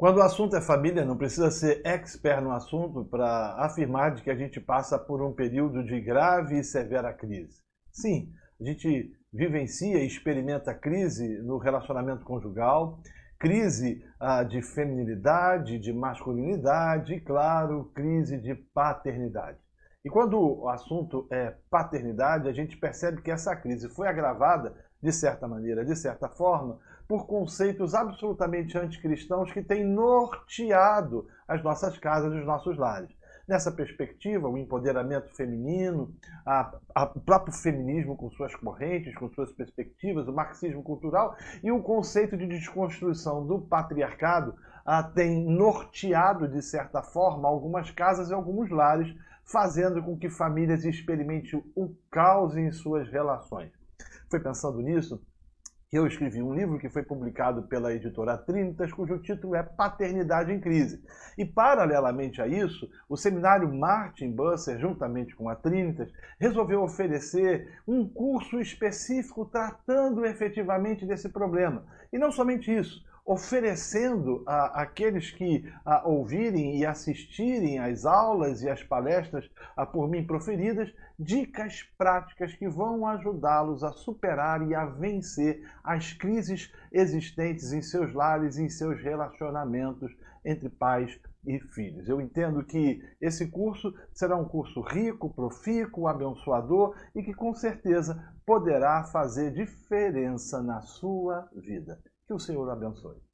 Quando o assunto é família, não precisa ser expert no assunto para afirmar de que a gente passa por um período de grave e severa crise. Sim, a gente vivencia e experimenta crise no relacionamento conjugal, crise ah, de feminilidade, de masculinidade e, claro, crise de paternidade. E quando o assunto é paternidade, a gente percebe que essa crise foi agravada, de certa maneira, de certa forma, por conceitos absolutamente anticristãos que têm norteado as nossas casas e os nossos lares. Nessa perspectiva, o empoderamento feminino, o próprio feminismo com suas correntes, com suas perspectivas, o marxismo cultural e o conceito de desconstrução do patriarcado têm tem norteado, de certa forma, algumas casas e alguns lares fazendo com que famílias experimentem o caos em suas relações. Foi pensando nisso que eu escrevi um livro que foi publicado pela editora Trinitas, cujo título é Paternidade em Crise. E, paralelamente a isso, o seminário Martin Busser, juntamente com a Trinitas, resolveu oferecer um curso específico tratando efetivamente desse problema. E não somente isso, oferecendo a, àqueles que a, ouvirem e assistirem às aulas e às palestras a, por mim proferidas dicas práticas que vão ajudá-los a superar e a vencer as crises existentes em seus lares e em seus relacionamentos entre pais e filhos. Eu entendo que esse curso será um curso rico, profícuo, abençoador e que com certeza poderá fazer diferença na sua vida. Que o Senhor abençoe.